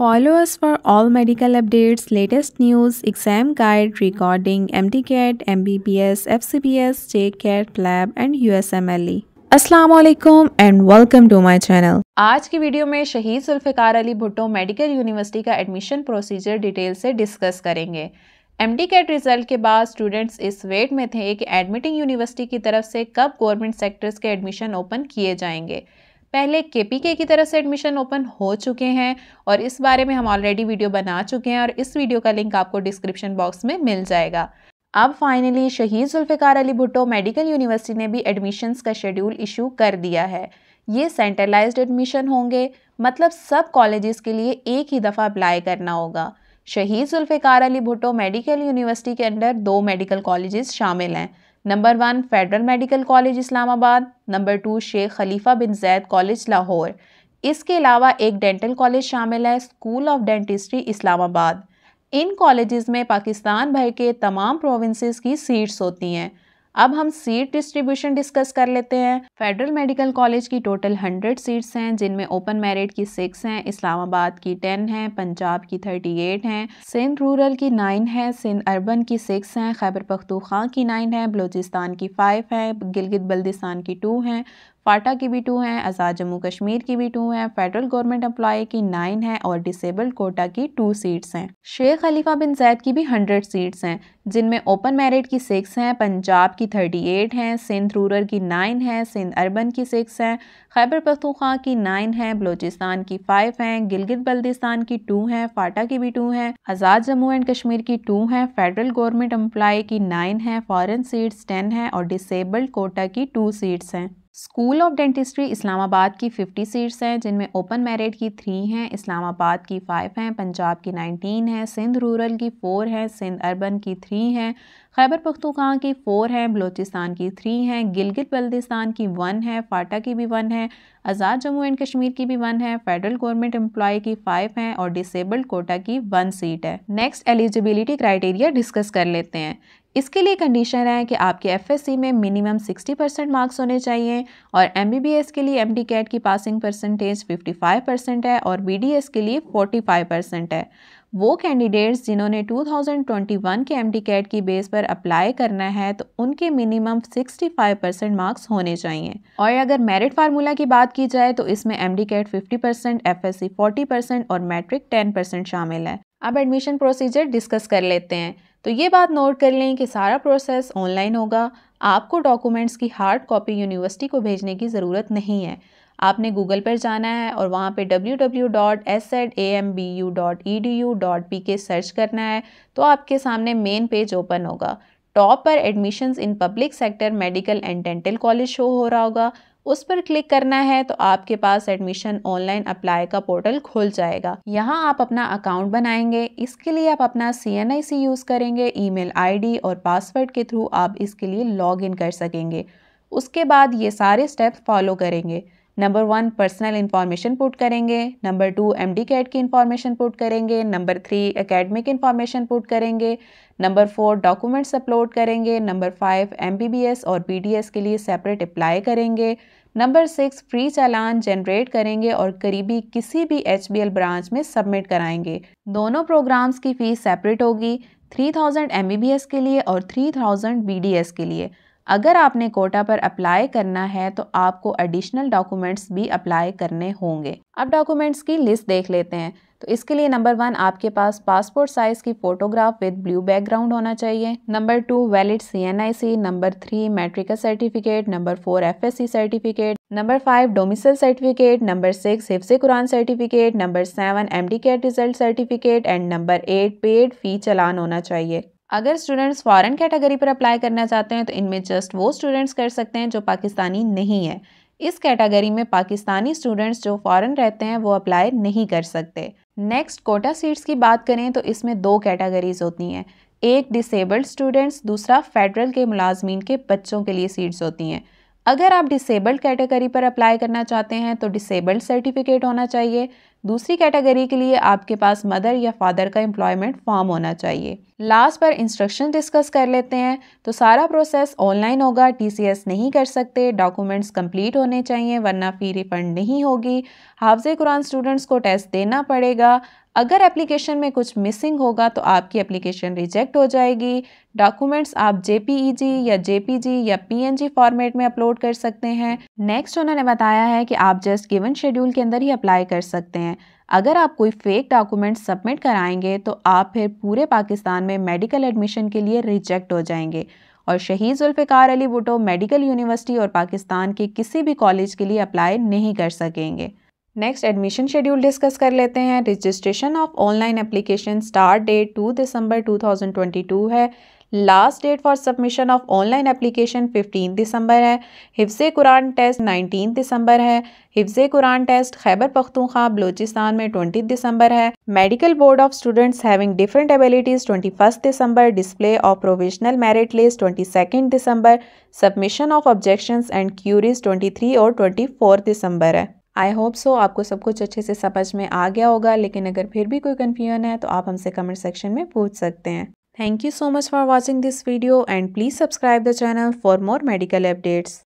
Follow us for all medical updates, latest news, exam guide, recording, MDCAT, MBBS, FCBS, JCAT, Lab and USMLE. असलम and welcome to my channel आज की video में Shaheed Zulfikar Ali Bhutto medical university का admission procedure detail से discuss करेंगे M D CAT result के बाद students इस वेट में थे कि एडमिटिंग यूनिवर्सिटी की तरफ से कब गवर्नमेंट सेक्टर्स के एडमिशन ओपन किए जाएंगे पहले के पी के की तरफ से एडमिशन ओपन हो चुके हैं और इस बारे में हम ऑलरेडी वीडियो बना चुके हैं और इस वीडियो का लिंक आपको डिस्क्रिप्शन बॉक्स में मिल जाएगा अब finally Shaheed Zulfikar Ali Bhutto medical university ने भी एडमिशन्स का शेड्यूल इशू कर दिया है ये सेंट्रलाइज्ड एडमिशन होंगे मतलब सब कॉलेजेस के लिए एक ही दफ़ा अप्लाई करना होगा शहीद जुल्फ़िकार अली भुट्टो मेडिकल यूनिवर्सिटी के अंडर दो मेडिकल कॉलेजेस शामिल हैं number one federal medical college Islamabad number two Sheikh Khalifa bin Zayed college Lahore इसके अलावा एक डेंटल कॉलेज शामिल है स्कूल ऑफ डेंटिस्ट्री इस्लामाबाद इन कॉलेजेस में पाकिस्तान भर के तमाम प्रोविंसेस की सीट्स होती हैं अब हम सीट डिस्ट्रीब्यूशन डिस्कस कर लेते हैं फेडरल मेडिकल कॉलेज की टोटल हंड्रेड सीट्स हैं जिनमें ओपन मेरिट की सिक्स हैं इस्लामाबाद की टेन हैं पंजाब की थर्टी एट हैं सिंध रूरल की नाइन हैं सिंध अर्बन की सिक्स हैं खैबर पख्तूखा की नाइन है बलोचिस्तान की फाइव हैं गिलगित बल्दिस्तान की टू हैं फाटा की भी टू हैं आज़ाद जम्मू कश्मीर की भी टू हैं फेडरल गवर्नमेंट अम्प्लॉय की नाइन है और डिसेबल्ड कोटा की टू सीट्स हैं शेख खलीफा बिन जैद की भी हंड्रेड सीट्स हैं जिनमें ओपन मेरिट की सिक्स हैं पंजाब की थर्टी एट हैं सिंध रूरल की नाइन हैं सिंध अर्बन की सिक्स हैं खैबर पख्तूखा की नाइन हैं बलूचिस्तान की फाइव हैं गिलगित बल्दिस्तान की टू हैं फाटा की भी टू हैं आज़ाद जम्मू एंड कश्मीर की टू हैं फेडरल गवर्नमेंट एम्प्लॉय की नाइन हैं फॉरन सीट्स टेन हैं और डिसेबल्ड कोटा की टू सीट्स हैं स्कूल ऑफ डेंटिस्ट्री इस्लामाबाद की 50 सीट्स हैं जिनमें ओपन मेरिट की थ्री हैं इस्लामाबाद की फ़ाइव हैं पंजाब की 19 हैं सिंध रूरल की फ़ोर हैं सिंध अर्बन की थ्री हैं खैबर पख्तूखां की फ़ोर है बलोचिस्तान की थ्री हैं गिलगित बल्दिस्तान की वन है फाटा की भी वन है आज़ाद जम्मू एंड कश्मीर की भी वन है फेडरल गवर्नमेंट एम्प्लॉय की फाइव है और डिसेबल्ड कोटा की वन सीट है नेक्स्ट एलिजिबिलिटी क्राइटेरिया डिस्कस कर लेते हैं इसके लिए कंडीशन है कि आपके सी में मिनिमम 60 परसेंट मार्क्स होने चाहिए और एस के लिए डी कैट की पासिंग परसेंटेज 55 परसेंट है और एस के लिए 45 परसेंट है वो कैंडिडेट्स जिन्होंने 2021 के एम कैट की बेस पर अप्लाई करना है तो उनके मिनिमम 65 परसेंट मार्क्स होने चाहिए और अगर मेरिट फार्मूला की बात की जाए तो इसमें M CAT fifty percent F S percent और मैट्रिक टेन परसेंट शामिल है अब एडमिशन प्रोसीजर डिस्कस कर लेते हैं तो ये बात नोट कर लें कि सारा प्रोसेस ऑनलाइन होगा आपको डॉक्यूमेंट्स की हार्ड कॉपी यूनिवर्सिटी को भेजने की ज़रूरत नहीं है आपने गूगल पर जाना है और वहाँ पे W W dot S Z M B U E D U dot P K search करना है तो आपके सामने मेन पेज ओपन होगा टॉप पर admissions in public sector medical and dental college show हो रहा होगा उस पर क्लिक करना है तो आपके पास एडमिशन ऑनलाइन अप्लाई का पोर्टल खुल जाएगा यहाँ आप अपना अकाउंट बनाएंगे इसके लिए आप अपना C N I C use करेंगे ईमेल आईडी और पासवर्ड के थ्रू आप इसके लिए लॉग इन कर सकेंगे उसके बाद ये सारे स्टेप्स फॉलो करेंगे number one personal information put करेंगे number two M D CAT की इन्फॉर्मेशन पुट करेंगे number three academic information put करेंगे नंबर फोर डॉक्यूमेंट्स अपलोड करेंगे number five M B B S और बी डी एस के लिए separate apply करेंगे number six free challan generate करेंगे और करीबी किसी भी एच बी एल ब्रांच में सबमिट कराएंगे दोनों प्रोग्राम्स की फ़ीस सेपरेट होगी three thousand M B B S के लिए और three thousand B D S के लिए अगर आपने कोटा पर अप्लाई करना है तो आपको एडिशनल डॉक्यूमेंट्स भी अप्लाई करने होंगे अब डॉक्यूमेंट्स की लिस्ट देख लेते हैं तो इसके लिए नंबर वन आपके पास पासपोर्ट साइज़ की फ़ोटोग्राफ विद ब्लू बैकग्राउंड होना चाहिए number two valid CNIC number three metrical certificate number four FSC certificate number five domicile certificate number six हिफ्स कुरान certificate number seven M D result certificate and number eight paid fee challan होना चाहिए अगर students foreign category पर apply करना चाहते हैं तो इनमें जस्ट वो स्टूडेंट्स कर सकते हैं जो पाकिस्तानी नहीं है इस कैटेगरी में पाकिस्तानी स्टूडेंट्स जो फॉरेन रहते हैं वो अप्लाई नहीं कर सकते नेक्स्ट कोटा सीट्स की बात करें तो इसमें दो कैटेगरीज होती हैं एक डिसेबल्ड स्टूडेंट्स दूसरा फेडरल के मुलाजमीन के बच्चों के लिए सीट्स होती हैं अगर आप डिसेबल्ड कैटेगरी पर अप्लाई करना चाहते हैं तो डिसेबल्ड सर्टिफिकेट होना चाहिए दूसरी कैटेगरी के लिए आपके पास मदर या फादर का एम्प्लॉयमेंट फॉर्म होना चाहिए लास्ट पर इंस्ट्रक्शन डिस्कस कर लेते हैं तो सारा प्रोसेस ऑनलाइन होगा टीसीएस नहीं कर सकते डॉक्यूमेंट्स कंप्लीट होने चाहिए वरना फ़ी रिफंड नहीं होगी हाफजे कुरान स्टूडेंट्स को टेस्ट देना पड़ेगा अगर एप्लीकेशन में कुछ मिसिंग होगा तो आपकी एप्लीकेशन रिजेक्ट हो जाएगी डॉक्यूमेंट्स आप जेपीईजी e या जेपीजी या पीएनजी फॉर्मेट में अपलोड कर सकते हैं नेक्स्ट उन्होंने बताया है कि आप जस्ट गिवन शेड्यूल के अंदर ही अप्लाई कर सकते हैं अगर आप कोई फेक डॉक्यूमेंट सबमिट कराएंगे तो आप फिर पूरे पाकिस्तान में मेडिकल एडमिशन के लिए रिजेक्ट हो जाएंगे और शहीद जुल्फ़िकार अली भुटो मेडिकल यूनिवर्सिटी और पाकिस्तान के किसी भी कॉलेज के लिए अप्लाई नहीं कर सकेंगे नेक्स्ट एडमिशन शेड्यूल डिस्कस कर लेते हैं registration of online application start date two December 2022 है last date for submission of online application 15 December है हिफ्ज़ कुरान टेस्ट 19 दिसंबर है हिफ्ज़ कुरान टेस्ट खैबर पख्तूखा बलोचिस्तान में 20 दिसंबर है medical board of students having different abilities 21 December display of provisional merit list 22 December submission of objection and queries 23 और 24 दिसंबर है आई होप सो आपको सब कुछ अच्छे से समझ में आ गया होगा लेकिन अगर फिर भी कोई कन्फ्यूजन है तो आप हमसे कमेंट सेक्शन में पूछ सकते हैं thank you so much for watching this video and please subscribe the channel for more medical updates